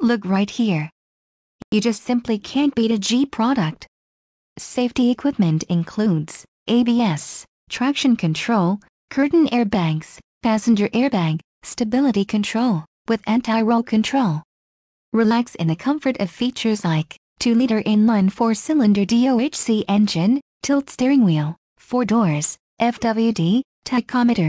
Look right here. You just simply can't beat a G product. Safety equipment includes ABS, traction control, curtain airbags, passenger airbag, stability control, with anti-roll control. Relax in the comfort of features like 2-liter inline 4-cylinder DOHC engine, tilt steering wheel, 4 doors, FWD, tachometer,